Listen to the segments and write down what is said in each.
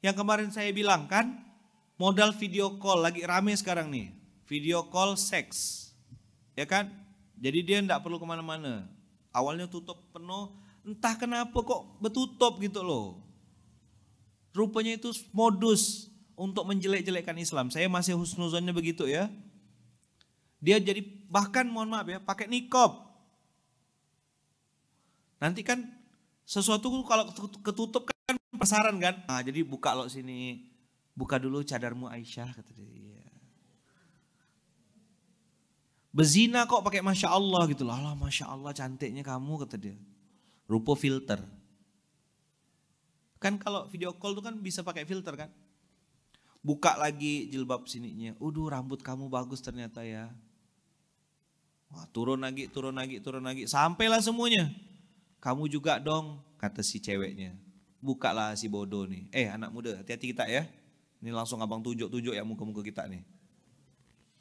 Yang kemarin saya bilang kan, modal video call lagi rame sekarang nih. Video call seks. Ya kan? Jadi dia tidak perlu kemana-mana. Awalnya tutup penuh, entah kenapa kok betutup gitu loh. Rupanya itu modus untuk menjelek-jelekkan Islam. Saya masih husnuzonnya begitu ya. Dia jadi bahkan mohon maaf ya pakai nikob. Nanti kan sesuatu kalau ketutup kan pasaran kan. Nah, jadi buka lo sini, buka dulu cadarmu Aisyah kata dia. Iya. Bezina kok pakai masya Allah gitu loh. Allah masya Allah cantiknya kamu kata dia. Rupo filter. Kan kalau video call tuh kan bisa pakai filter kan. Buka lagi jilbab sininya. Uduh rambut kamu bagus ternyata ya. Wah, turun lagi, turun lagi, turun lagi. Sampailah semuanya. Kamu juga dong, kata si ceweknya. Bukalah si bodoh nih. Eh anak muda, hati-hati kita ya. Ini langsung abang tunjuk-tunjuk ya muka-muka kita nih.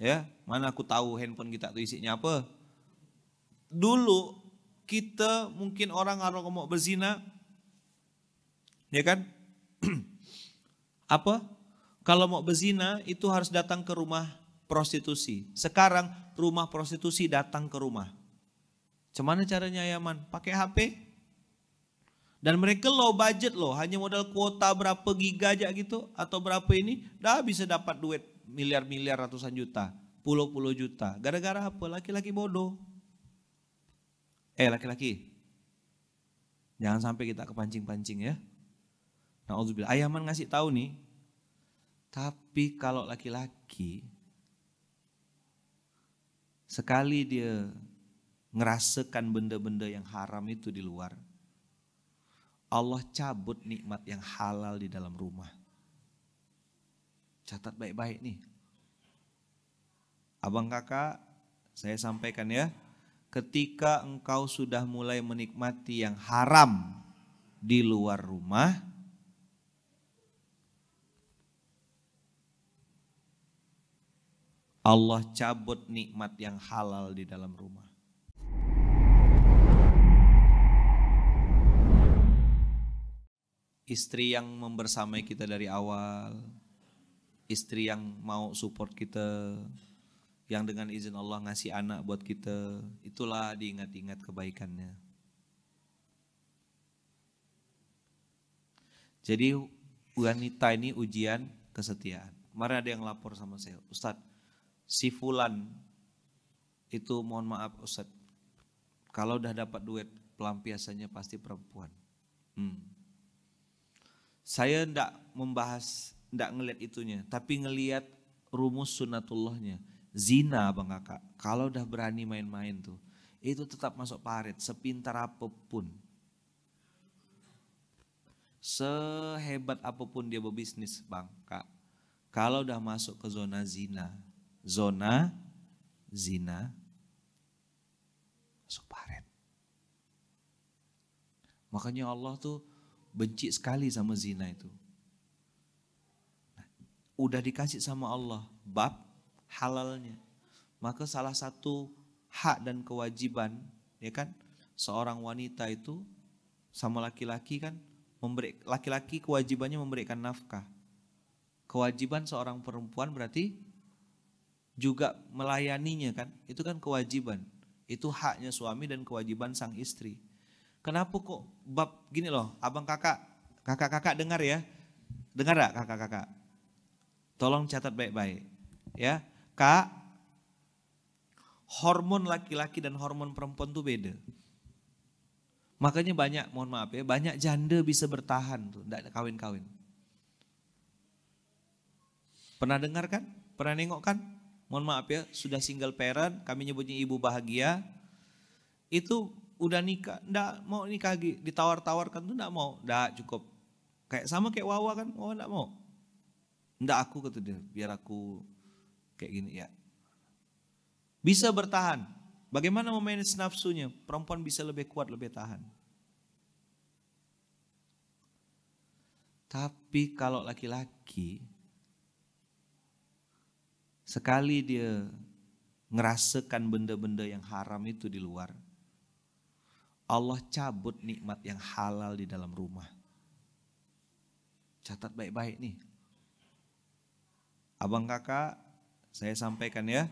Ya, mana aku tahu handphone kita tuh isinya apa. Dulu kita mungkin orang orang mau berzina, ya kan? apa? Kalau mau berzina itu harus datang ke rumah prostitusi. Sekarang rumah prostitusi datang ke rumah. Cuman caranya Yaman? Pakai HP. Dan mereka low budget loh, hanya modal kuota berapa giga aja gitu atau berapa ini, dah bisa dapat duit miliar-miliar ratusan juta, puluh-puluh juta. Gara-gara apa? Laki-laki bodoh. Eh laki-laki, jangan sampai kita kepancing-pancing ya. Nah, Ayaman ah, ngasih tahu nih, tapi kalau laki-laki sekali dia ngerasakan benda-benda yang haram itu di luar. Allah cabut nikmat yang halal di dalam rumah. Catat baik-baik nih. Abang kakak, saya sampaikan ya. Ketika engkau sudah mulai menikmati yang haram di luar rumah, Allah cabut nikmat yang halal di dalam rumah. istri yang membersamai kita dari awal, istri yang mau support kita, yang dengan izin Allah ngasih anak buat kita, itulah diingat-ingat kebaikannya. Jadi wanita ini ujian kesetiaan. Kemarin ada yang lapor sama saya, Ustadz, si Fulan itu mohon maaf Ustadz, kalau udah dapat duit pelampiasannya pasti perempuan. Hmm. Saya tidak membahas, tidak ngelihat itunya, tapi ngelihat rumus sunatullahnya. Zina bang kakak, kalau udah berani main-main tuh, itu tetap masuk parit, sepintar apapun. Sehebat apapun dia berbisnis bang kak, kalau udah masuk ke zona zina, zona zina, masuk parit. Makanya Allah tuh benci sekali sama zina itu. Nah, udah dikasih sama Allah bab halalnya. Maka salah satu hak dan kewajiban ya kan seorang wanita itu sama laki-laki kan memberi laki-laki kewajibannya memberikan nafkah. Kewajiban seorang perempuan berarti juga melayaninya kan? Itu kan kewajiban. Itu haknya suami dan kewajiban sang istri. Kenapa kok bab gini loh, abang kakak, kakak-kakak dengar ya. Dengar gak kakak-kakak? Tolong catat baik-baik. Ya, kak, hormon laki-laki dan hormon perempuan tuh beda. Makanya banyak, mohon maaf ya, banyak janda bisa bertahan tuh, gak kawin-kawin. Pernah dengar kan? Pernah nengok kan? Mohon maaf ya, sudah single parent, kami nyebutnya ibu bahagia. Itu udah nikah, ndak mau nikah lagi, ditawar-tawarkan tuh ndak mau, ndak cukup. Kayak sama kayak Wawa kan, Wawa ndak mau. Ndak aku kata dia, biar aku kayak gini ya. Bisa bertahan. Bagaimana memanage nafsunya? Perempuan bisa lebih kuat, lebih tahan. Tapi kalau laki-laki sekali dia ngerasakan benda-benda yang haram itu di luar, Allah cabut nikmat yang halal di dalam rumah. Catat baik-baik nih. Abang kakak, saya sampaikan ya.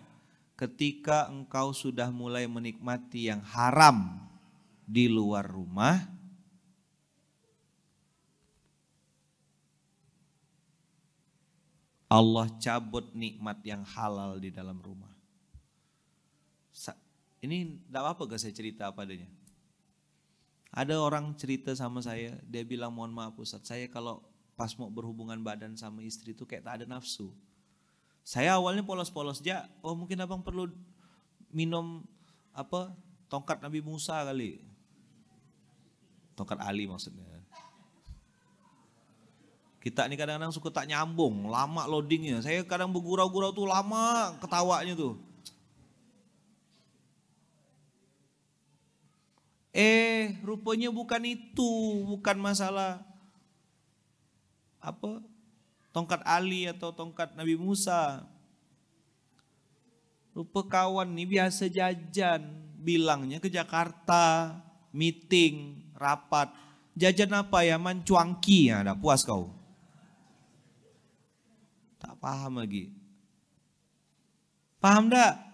Ketika engkau sudah mulai menikmati yang haram di luar rumah, Allah cabut nikmat yang halal di dalam rumah. Ini tidak apa-apa gak saya cerita apa padanya? Ada orang cerita sama saya, dia bilang mohon maaf Ustaz, saya kalau pas mau berhubungan badan sama istri itu kayak tak ada nafsu. Saya awalnya polos-polos aja, oh mungkin abang perlu minum apa tongkat Nabi Musa kali. Tongkat Ali maksudnya. Kita ini kadang-kadang suka tak nyambung, lama loadingnya. Saya kadang bergurau-gurau tuh lama ketawanya tuh. Eh, rupanya bukan itu, bukan masalah apa tongkat Ali atau tongkat Nabi Musa. Rupa kawan ini biasa jajan, bilangnya ke Jakarta, meeting, rapat. Jajan apa ya, man cuangki ya, ada puas kau. Tak paham lagi. Paham tak?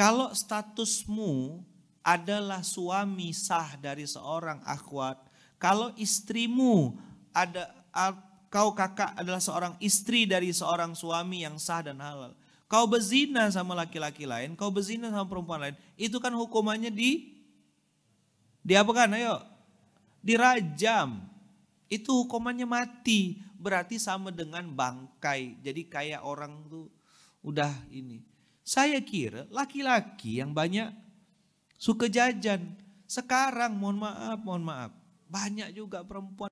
Kalau statusmu adalah suami sah dari seorang akhwat, kalau istrimu ada kau kakak adalah seorang istri dari seorang suami yang sah dan halal. Kau berzina sama laki-laki lain, kau berzina sama perempuan lain, itu kan hukumannya di di apa kan? Ayo. Dirajam. Itu hukumannya mati, berarti sama dengan bangkai. Jadi kayak orang tuh udah ini saya kira laki-laki yang banyak suka jajan. Sekarang mohon maaf, mohon maaf. Banyak juga perempuan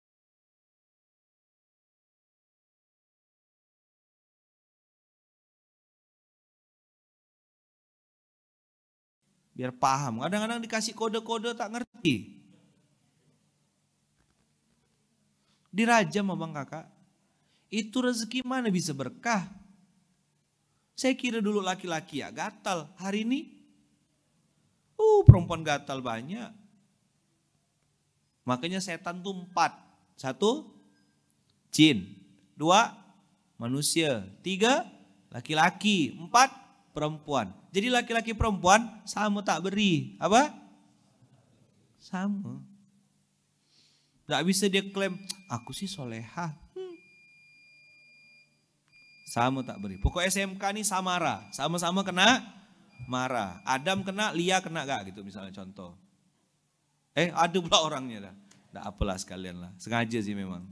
biar paham. Kadang-kadang dikasih kode-kode tak ngerti. Dirajam abang kakak. Itu rezeki mana bisa berkah? Saya kira dulu laki-laki ya gatal. Hari ini, uh perempuan gatal banyak. Makanya setan tuh empat. Satu, jin. Dua, manusia. Tiga, laki-laki. Empat, perempuan. Jadi laki-laki perempuan sama tak beri. Apa? Sama. Gak bisa dia klaim, aku sih solehah. Sama tak beri. Pokok SMK nih samara, sama-sama kena marah. Adam kena, Lia kena gak gitu misalnya contoh. Eh ada pula orangnya dah. Tak apalah sekalian lah, sengaja sih memang.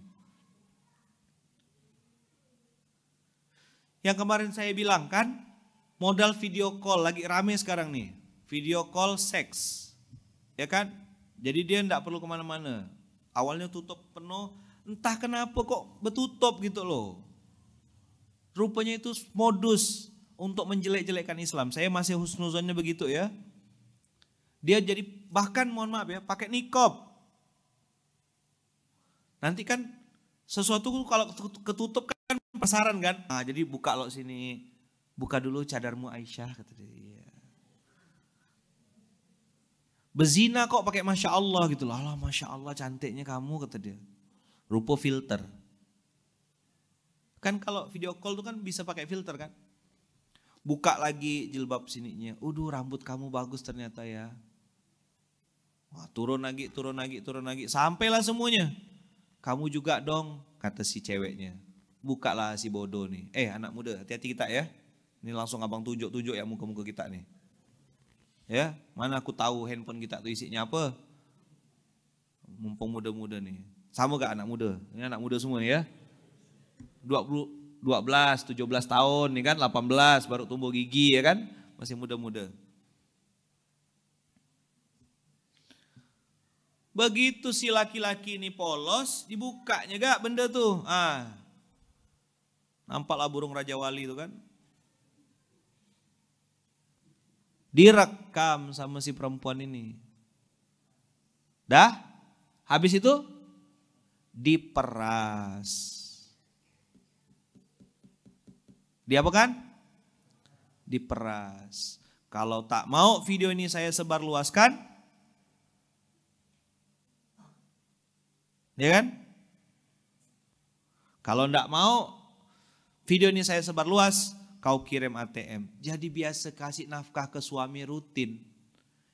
Yang kemarin saya bilang kan, modal video call lagi rame sekarang nih. Video call seks. Ya kan? Jadi dia tidak perlu kemana-mana. Awalnya tutup penuh, entah kenapa kok betutup gitu loh. Rupanya itu modus untuk menjelek-jelekkan Islam. Saya masih husnuzonnya begitu ya. Dia jadi bahkan mohon maaf ya pakai nikob. Nanti kan sesuatu kalau ketutup kan pesaran kan. Nah, jadi buka lo sini. Buka dulu cadarmu Aisyah kata dia. Iya. Bezina kok pakai Masya Allah gitu loh. Alah Masya Allah cantiknya kamu kata dia. Rupa filter. Kan kalau video call tuh kan bisa pakai filter kan. Buka lagi jilbab sininya. Uduh rambut kamu bagus ternyata ya. Wah, turun lagi, turun lagi, turun lagi. Sampailah semuanya. Kamu juga dong, kata si ceweknya. Bukalah si bodoh nih. Eh anak muda, hati-hati kita ya. Ini langsung abang tunjuk-tunjuk ya muka-muka kita nih. Ya, mana aku tahu handphone kita tuh isinya apa. Mumpung muda-muda nih. Sama gak anak muda? Ini anak muda semua ya. 20, 12, 17 tahun, nih ya kan 18 baru tumbuh gigi ya kan, masih muda-muda. Begitu si laki-laki ini polos, dibukanya gak benda tuh. Ah. Nampaklah burung Raja Wali itu kan. Direkam sama si perempuan ini. Dah, habis itu diperas. Diapakan? Diperas. Kalau tak mau video ini saya sebar luaskan, ya kan? Kalau ndak mau video ini saya sebar luas, kau kirim ATM. Jadi biasa kasih nafkah ke suami rutin.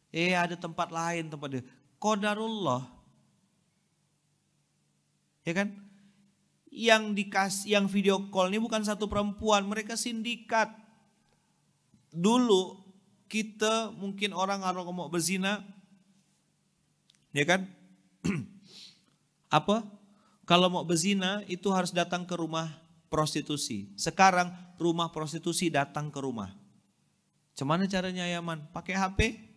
Eh ada tempat lain tempat dia. Kodarullah. Ya kan? yang dikas yang video call ini bukan satu perempuan, mereka sindikat. Dulu kita mungkin orang kalau mau berzina ya kan? Apa? Kalau mau berzina itu harus datang ke rumah prostitusi. Sekarang rumah prostitusi datang ke rumah. Cuman caranya Yaman? Pakai HP?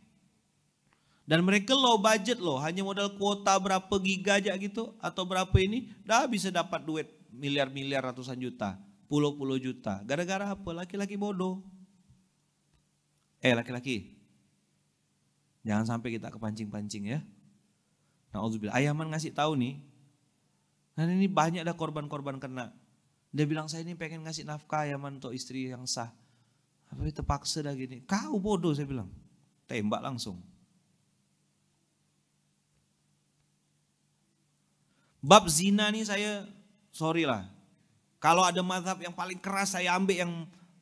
Dan mereka low budget loh, hanya modal kuota berapa giga aja gitu atau berapa ini, dah bisa dapat duit miliar-miliar ratusan juta, puluh-puluh juta. Gara-gara apa? Laki-laki bodoh. Eh laki-laki, jangan sampai kita kepancing-pancing ya. Nah, Ayaman ngasih tahu nih, Nah ini banyak ada korban-korban kena. Dia bilang saya ini pengen ngasih nafkah Ayaman untuk istri yang sah. Tapi terpaksa dah gini. Kau bodoh saya bilang. Tembak langsung. Bab zina nih saya sorry lah. Kalau ada mazhab yang paling keras saya ambil yang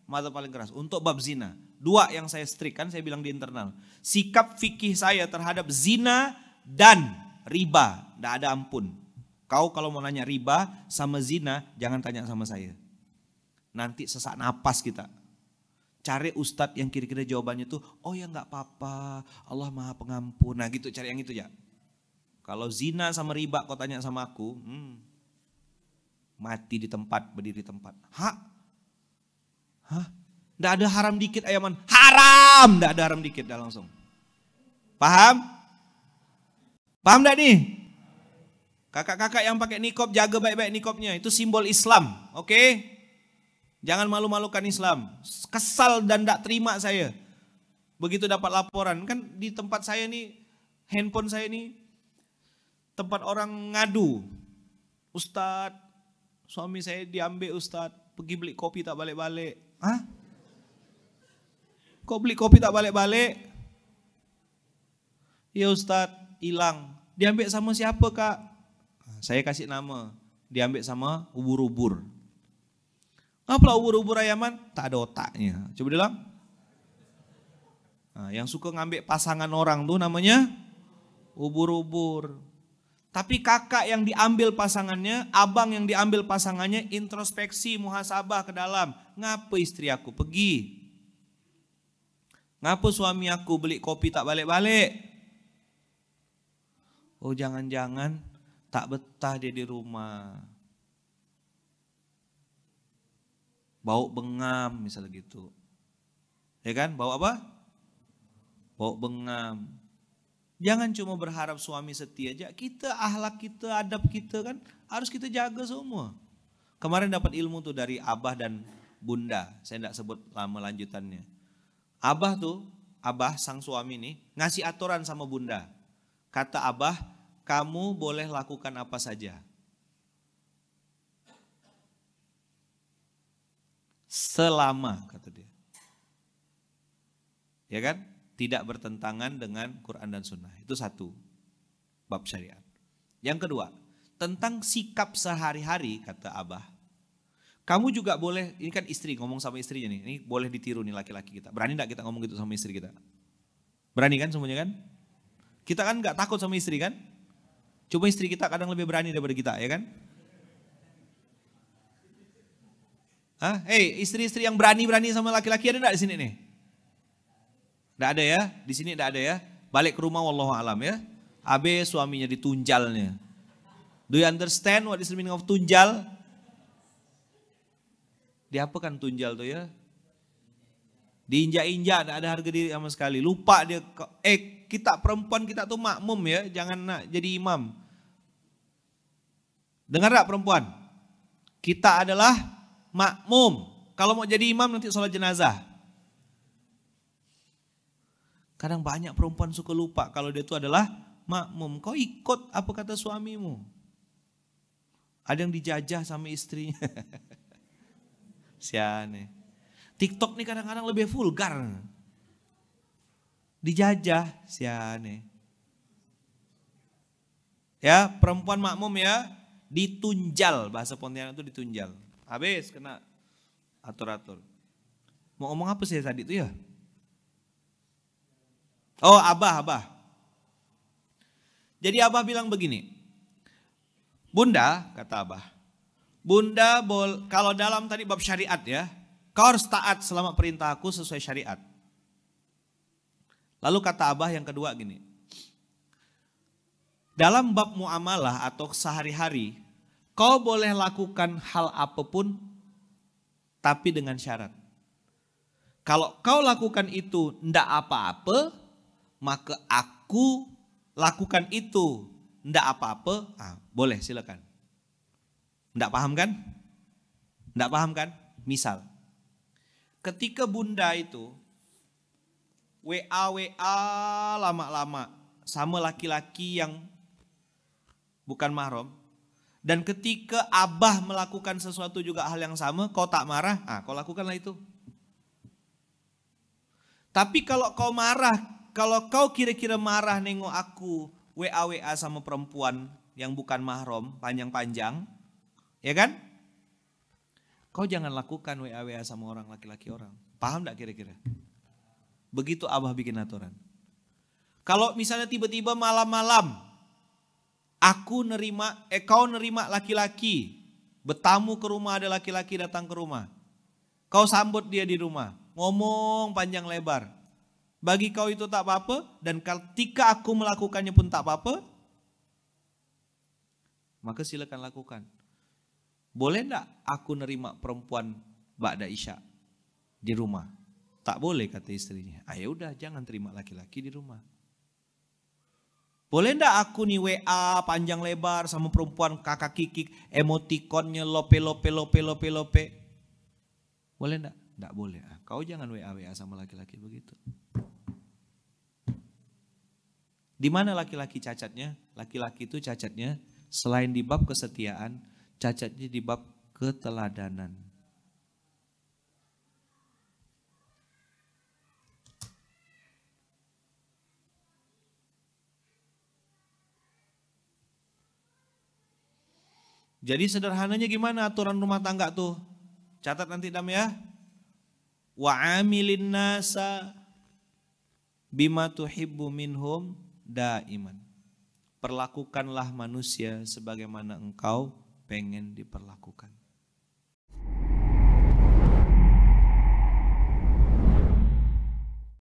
mazhab paling keras. Untuk bab zina. Dua yang saya strik kan saya bilang di internal. Sikap fikih saya terhadap zina dan riba. Tidak ada ampun. Kau kalau mau nanya riba sama zina jangan tanya sama saya. Nanti sesak napas kita cari ustadz yang kira-kira jawabannya tuh oh ya nggak apa-apa Allah maha pengampun nah gitu cari yang itu ya kalau zina sama riba kau tanya sama aku, hmm, mati di tempat, berdiri di tempat. Hak? Hah? Tidak ada haram dikit ayaman. Haram! Tidak ada haram dikit, dah langsung. Paham? Paham tidak nih? Kakak-kakak yang pakai nikop, jaga baik-baik nikopnya. Itu simbol Islam, oke? Okay? Jangan malu-malukan Islam. Kesal dan tidak terima saya. Begitu dapat laporan, kan di tempat saya nih, handphone saya nih tempat orang ngadu. Ustaz, suami saya diambil Ustaz, pergi beli kopi tak balik-balik. Hah? Kok beli kopi tak balik-balik? Ya Ustaz, hilang. Diambil sama siapa kak? Ah, saya kasih nama. Diambil sama ubur-ubur. Apa ubur-ubur ayaman? Tak ada otaknya. Coba bilang. Nah, yang suka ngambil pasangan orang tuh namanya ubur-ubur. Tapi kakak yang diambil pasangannya, abang yang diambil pasangannya introspeksi muhasabah ke dalam. Ngapa istri aku pergi? Ngapa suami aku beli kopi tak balik-balik? Oh jangan-jangan tak betah dia di rumah. Bau bengam misalnya gitu. Ya kan? Bau apa? Bau bengam. Jangan cuma berharap suami setia aja. Kita ahlak kita, adab kita kan harus kita jaga semua. Kemarin dapat ilmu tuh dari abah dan bunda. Saya tidak sebut lama lanjutannya. Abah tuh, abah sang suami nih ngasih aturan sama bunda. Kata abah, kamu boleh lakukan apa saja. Selama kata dia. Ya kan? tidak bertentangan dengan Quran dan Sunnah. Itu satu bab syariat. Yang kedua, tentang sikap sehari-hari kata Abah. Kamu juga boleh, ini kan istri ngomong sama istrinya nih, ini boleh ditiru nih laki-laki kita. Berani nggak kita ngomong gitu sama istri kita? Berani kan semuanya kan? Kita kan nggak takut sama istri kan? Cuma istri kita kadang lebih berani daripada kita ya kan? Hah? Hei eh, istri-istri yang berani-berani sama laki-laki ada nggak di sini nih? Tidak ada ya? Di sini tidak ada ya? Balik ke rumah wallahu alam ya. abe suaminya ditunjalnya. Do you understand what is the meaning of tunjal? Diapakan tunjal tuh ya? Diinjak-injak, tidak ada harga diri sama sekali. Lupa dia, eh kita perempuan kita tuh makmum ya, jangan nak jadi imam. Dengar tak perempuan? Kita adalah makmum. Kalau mau jadi imam nanti sholat jenazah. Kadang banyak perempuan suka lupa kalau dia itu adalah makmum. Kau ikut apa kata suamimu. Ada yang dijajah sama istrinya. Siane. TikTok nih kadang-kadang lebih vulgar. Dijajah, siane. Ya, perempuan makmum ya, ditunjal. Bahasa Pontianak itu ditunjal. Habis kena atur-atur. Mau ngomong apa sih tadi itu ya? Oh, Abah, Abah. Jadi Abah bilang begini. Bunda, kata Abah. Bunda, bol, kalau dalam tadi bab syariat ya, kau harus taat selama perintah aku sesuai syariat. Lalu kata Abah yang kedua gini. Dalam bab muamalah atau sehari-hari, kau boleh lakukan hal apapun tapi dengan syarat. Kalau kau lakukan itu ndak apa-apa, maka aku lakukan itu. ndak apa-apa, ah, boleh silakan. Tidak paham kan? Tidak paham kan? Misal, ketika bunda itu WA WA lama-lama sama laki-laki yang bukan mahram dan ketika abah melakukan sesuatu juga hal yang sama kau tak marah ah kau lakukanlah itu tapi kalau kau marah kalau kau kira-kira marah nengok aku WA-WA sama perempuan yang bukan mahrom panjang-panjang, ya kan? Kau jangan lakukan WA-WA sama orang laki-laki orang. Paham tidak kira-kira? Begitu Abah bikin aturan. Kalau misalnya tiba-tiba malam-malam aku nerima, eh kau nerima laki-laki, bertamu ke rumah ada laki-laki datang ke rumah. Kau sambut dia di rumah, ngomong panjang lebar. Bagi kau itu tak apa-apa dan ketika aku melakukannya pun tak apa-apa, maka silakan lakukan. Boleh tak aku nerima perempuan Ba'da Isya di rumah? Tak boleh kata istrinya. Ah ya udah jangan terima laki-laki di rumah. Boleh ndak aku nih WA panjang lebar sama perempuan kakak kikik emotikonnya lope lope lope lope lope. Boleh ndak? Ndak boleh. Ah, kau jangan WA WA sama laki-laki begitu. Di mana laki-laki cacatnya? Laki-laki itu cacatnya selain di bab kesetiaan, cacatnya di bab keteladanan. Jadi sederhananya gimana aturan rumah tangga tuh? Catat nanti Dam ya. Wa amilin nasa bima tuhibbu minhum daiman. Perlakukanlah manusia sebagaimana engkau pengen diperlakukan.